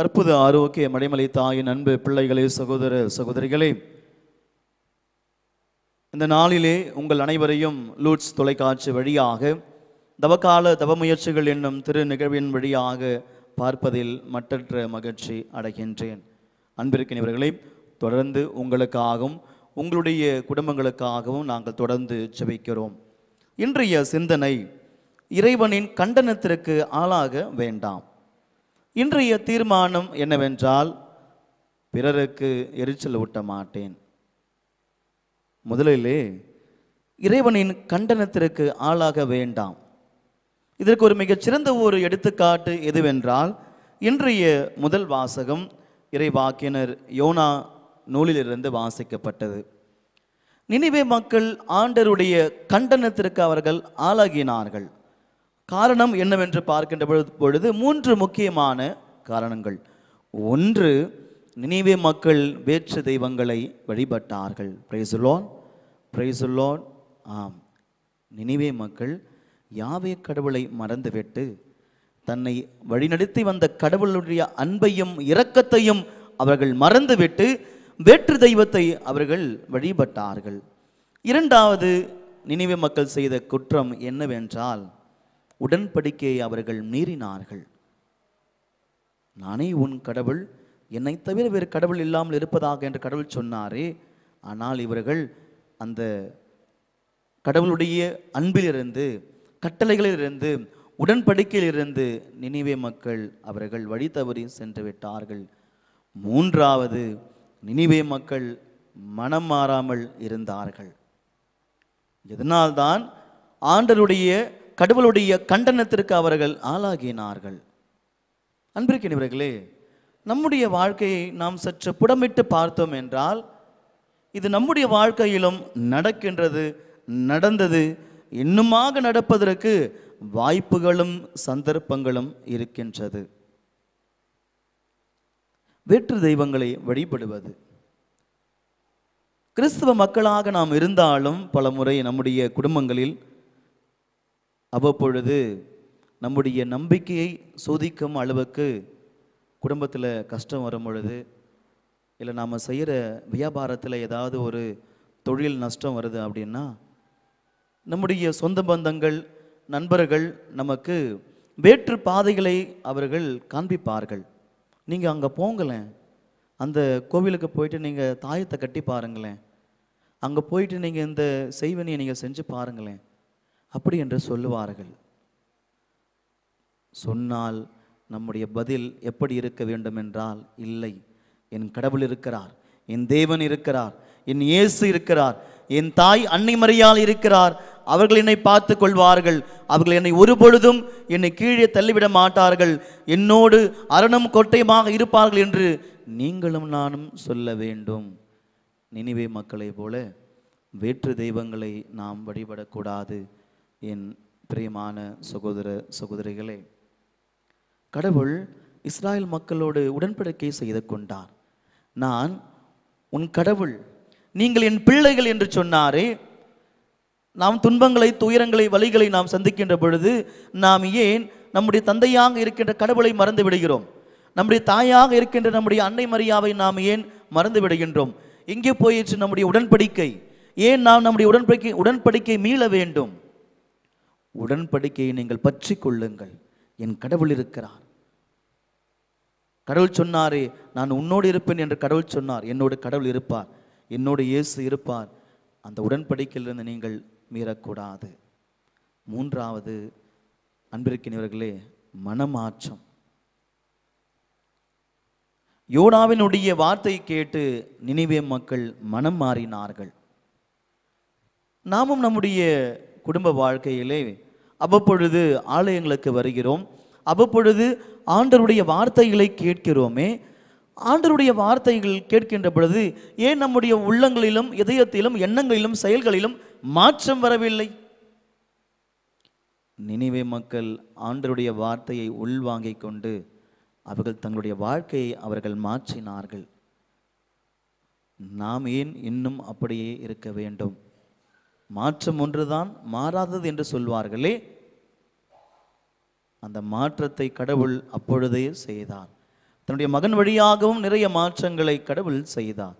அற்புத ஆரோக்கிய மடைமலை தாயின் அன்பு பிள்ளைகளே சகோதர சகோதரிகளே இந்த நாளிலே உங்கள் அனைவரையும் லூட்ஸ் தொலைக்காட்சி வழியாக தவக்கால தவ முயற்சிகள் என்னும் திரு நிகழ்வின் வழியாக பார்ப்பதில் மற்றற்ற மகிழ்ச்சி அடைகின்றேன் அன்பிருக்கிறவர்களே தொடர்ந்து உங்களுக்காகவும் உங்களுடைய குடும்பங்களுக்காகவும் நாங்கள் தொடர்ந்து செபிக்கிறோம் இன்றைய சிந்தனை இறைவனின் கண்டனத்திற்கு ஆளாக வேண்டாம் இன்றைய தீர்மானம் என்னவென்றால் பிறருக்கு எரிச்சல் ஊட்ட மாட்டேன் முதலிலே இறைவனின் கண்டனத்திற்கு ஆளாக வேண்டாம் இதற்கு ஒரு மிகச்சிறந்த ஒரு எடுத்துக்காட்டு எதுவென்றால் இன்றைய முதல் வாசகம் இறைவாக்கினர் யோனா நூலிலிருந்து வாசிக்கப்பட்டது நினைவே மக்கள் ஆண்டருடைய கண்டனத்திற்கு அவர்கள் ஆளாகினார்கள் காரணம் என்னவென்று பார்க்கின்ற பொழுது மூன்று முக்கியமான காரணங்கள் ஒன்று நினைவே மக்கள் வேற்று தெய்வங்களை வழிபட்டார்கள் பிரைசுலோன் பிரைசுலோன் ஆம் நினைவே மக்கள் யாவே கடவுளை மறந்துவிட்டு தன்னை வழிநடத்தி வந்த கடவுளுடைய அன்பையும் இரக்கத்தையும் அவர்கள் மறந்துவிட்டு வேற்று தெய்வத்தை அவர்கள் வழிபட்டார்கள் இரண்டாவது நினைவே மக்கள் செய்த குற்றம் என்னவென்றால் உடன்படிக்கையை அவர்கள் மீறினார்கள் நானே உன் கடவுள் என்னை தவிர வேறு கடவுள் இல்லாமல் இருப்பதாக என்று கடவுள் சொன்னாரே ஆனால் இவர்கள் அந்த கடவுளுடைய அன்பிலிருந்து கட்டளைகளிலிருந்து உடன்படிக்கையிலிருந்து நினைவே மக்கள் அவர்கள் வழி தவறி சென்று விட்டார்கள் மூன்றாவது நினைவே மக்கள் மனம் மாறாமல் இருந்தார்கள் இதனால்தான் ஆண்டருடைய கடவுளுடைய கண்டனத்திற்கு அவர்கள் ஆளாகினார்கள் அன்பிருக்கிறவர்களே நம்முடைய வாழ்க்கையை நாம் சற்று புடமிட்டு பார்த்தோம் என்றால் இது நம்முடைய வாழ்க்கையிலும் நடக்கின்றது நடந்தது இன்னுமாக நடப்பதற்கு வாய்ப்புகளும் சந்தர்ப்பங்களும் இருக்கின்றது வேற்று தெய்வங்களை வழிபடுவது கிறிஸ்துவ மக்களாக நாம் இருந்தாலும் பல முறை நம்முடைய குடும்பங்களில் அவ்வப்பொழுது நம்முடைய நம்பிக்கையை சோதிக்கும் அளவுக்கு குடும்பத்தில் கஷ்டம் வரும் பொழுது இல்லை நாம் செய்கிற வியாபாரத்தில் ஏதாவது ஒரு தொழில் நஷ்டம் வருது அப்படின்னா நம்முடைய சொந்த பந்தங்கள் நண்பர்கள் நமக்கு வேற்று பாதைகளை அவர்கள் காண்பிப்பார்கள் நீங்கள் அங்கே போங்களேன் அந்த கோவிலுக்கு போயிட்டு நீங்கள் தாயத்தை கட்டி பாருங்களேன் அங்கே போயிட்டு நீங்கள் இந்த செய்வனியை நீங்கள் செஞ்சு பாருங்களேன் அப்படி என்று சொல்லுவார்கள் சொன்னால் நம்முடைய பதில் எப்படி இருக்க வேண்டும் என்றால் இல்லை என் கடவுள் இருக்கிறார் என் தேவன் இருக்கிறார் என் இயேசு இருக்கிறார் என் தாய் அன்னை இருக்கிறார் அவர்கள் என்னை பார்த்து கொள்வார்கள் அவர்கள் என்னை ஒருபொழுதும் என்னை கீழே தள்ளிவிட மாட்டார்கள் என்னோடு அரணம் கொட்டையுமாக இருப்பார்கள் என்று நீங்களும் நானும் சொல்ல வேண்டும் நினைவே மக்களைப் போல வேற்று தெய்வங்களை நாம் வழிபடக்கூடாது என் பிரியமான சகோதர சகோதரிகளே கடவுள் இஸ்ராயல் மக்களோடு உடன்படிக்கை செய்து கொண்டார் நான் உன் கடவுள் நீங்கள் என் பிள்ளைகள் என்று சொன்னாரே நாம் துன்பங்களை துயரங்களை வழிகளை நாம் சந்திக்கின்ற பொழுது நாம் ஏன் நம்முடைய தந்தையாக இருக்கின்ற கடவுளை மறந்து விடுகிறோம் நம்முடைய தாயாக இருக்கின்ற நம்முடைய அன்னை மரியாவை நாம் ஏன் மறந்து விடுகின்றோம் எங்கே போயிற்று நம்முடைய உடன்படிக்கை ஏன் நாம் நம்முடைய உடன்படிக்கை உடன்படிக்கை மீள வேண்டும் உடன்படிக்கையை நீங்கள் பற்றி கொள்ளுங்கள் என் கடவுள் இருக்கிறார் கடவுள் சொன்னாரே நான் உன்னோடு இருப்பேன் என்று கடவுள் சொன்னார் என்னோடு கடவுள் இருப்பார் என்னோடு இயேசு இருப்பார் அந்த உடன்படிக்கையிலிருந்து நீங்கள் மீறக்கூடாது மூன்றாவது அன்பிருக்கிறவர்களே மனமாற்றம் யோனாவினுடைய வார்த்தை கேட்டு நினைவே மக்கள் மனம் மாறினார்கள் நாமும் நம்முடைய குடும்ப வாழ்க்கையிலே அவ்வப்பொழுது ஆலயங்களுக்கு வருகிறோம் அவ்வப்பொழுது ஆண்டருடைய வார்த்தைகளை கேட்கிறோமே ஆண்டருடைய வார்த்தைகள் கேட்கின்ற பொழுது ஏன் நம்முடைய உள்ளங்களிலும் இதயத்திலும் எண்ணங்களிலும் செயல்களிலும் மாற்றம் வரவில்லை நினைவே மக்கள் ஆண்டருடைய வார்த்தையை உள்வாங்கிக் கொண்டு அவர்கள் தங்களுடைய வாழ்க்கையை அவர்கள் மாற்றினார்கள் நாம் ஏன் இன்னும் அப்படியே இருக்க வேண்டும் மாற்றம் ஒன்றுதான் மாறாதது என்று சொல்வார்களே அந்த மாற்றத்தை கடவுள் அப்பொழுதே செய்தார் தன்னுடைய மகன் வழியாகவும் நிறைய மாற்றங்களை கடவுள் செய்தார்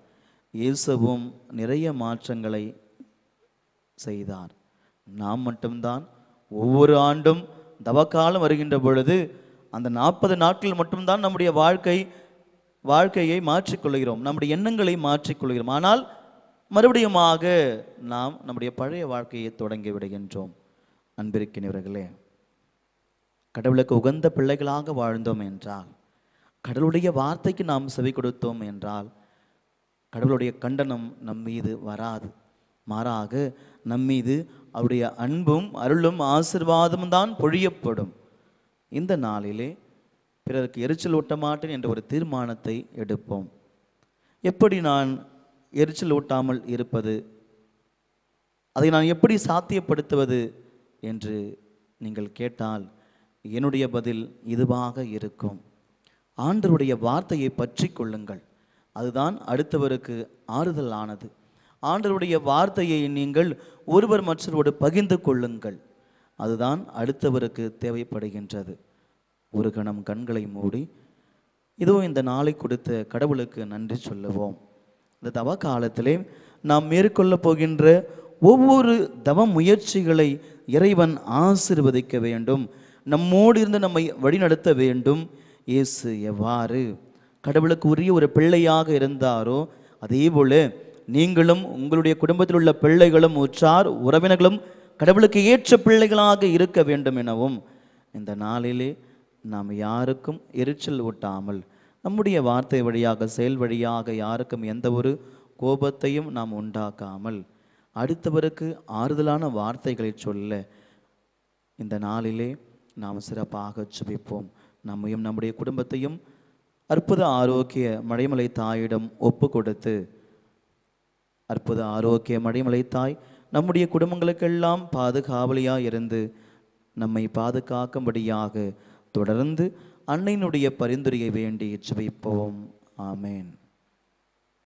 இயேசுவும் நிறைய மாற்றங்களை செய்தார் நாம் மட்டும்தான் ஒவ்வொரு ஆண்டும் தவக்காலம் வருகின்ற பொழுது அந்த நாற்பது நாட்கள் மட்டும்தான் நம்முடைய வாழ்க்கை வாழ்க்கையை மாற்றிக்கொள்கிறோம் நம்முடைய எண்ணங்களை மாற்றிக்கொள்கிறோம் ஆனால் மறுபடியுமாக நாம் நம்முடைய பழைய வாழ்க்கையை தொடங்கி விடுகின்றோம் அன்பிருக்கிறவர்களே கடவுளுக்கு உகந்த பிள்ளைகளாக வாழ்ந்தோம் என்றால் கடவுளுடைய வார்த்தைக்கு நாம் செவி கொடுத்தோம் என்றால் கடவுளுடைய கண்டனம் நம் மீது வராது மாறாக நம் மீது அவருடைய அன்பும் அருளும் ஆசிர்வாதமும் தான் பொழியப்படும் இந்த நாளிலே பிறருக்கு எரிச்சல் ஓட்ட மாட்டேன் என்ற ஒரு தீர்மானத்தை எடுப்போம் எப்படி நான் எரிச்சல் ஊட்டாமல் இருப்பது அதை நான் எப்படி சாத்தியப்படுத்துவது என்று நீங்கள் கேட்டால் என்னுடைய பதில் இதுவாக இருக்கும் ஆண்டருடைய வார்த்தையை பற்றி கொள்ளுங்கள் அதுதான் அடுத்தவருக்கு ஆறுதல் ஆனது ஆண்டருடைய வார்த்தையை நீங்கள் ஒருவர் மற்றவரோடு பகிர்ந்து கொள்ளுங்கள் அதுதான் அடுத்தவருக்கு தேவைப்படுகின்றது ஒரு கணம் கண்களை மூடி இதுவும் இந்த நாளை கொடுத்த கடவுளுக்கு நன்றி சொல்லுவோம் இந்த தவ காலத்திலே நாம் மேற்கொள்ள போகின்ற ஒவ்வொரு தவ முயற்சிகளை இறைவன் ஆசிர்வதிக்க வேண்டும் நம்மோடு இருந்து நம்மை வழிநடத்த வேண்டும் இயேசு எவ்வாறு கடவுளுக்கு உரிய ஒரு பிள்ளையாக இருந்தாரோ அதே போல நீங்களும் உங்களுடைய குடும்பத்தில் உள்ள பிள்ளைகளும் உற்றார் உறவினர்களும் கடவுளுக்கு ஏற்ற பிள்ளைகளாக இருக்க வேண்டும் எனவும் இந்த நாளிலே நாம் யாருக்கும் எரிச்சல் ஊட்டாமல் நம்முடைய வார்த்தை வழியாக செயல் வழியாக யாருக்கும் எந்த ஒரு கோபத்தையும் நாம் உண்டாக்காமல் அடுத்தவருக்கு ஆறுதலான வார்த்தைகளை சொல்ல இந்த நாளிலே நாம் சிறப்பாக சுபிப்போம் நம்மையும் நம்முடைய குடும்பத்தையும் அற்புத ஆரோக்கிய மடைமலை தாயிடம் ஒப்பு கொடுத்து அற்புத ஆரோக்கிய மடைமலை தாய் நம்முடைய குடும்பங்களுக்கெல்லாம் பாதுகாவலியாக இருந்து நம்மை பாதுகாக்கும்படியாக தொடர்ந்து அன்னையினுடைய பரிந்துரையை வேண்டி ஜெபிப்போம் ஆமேன்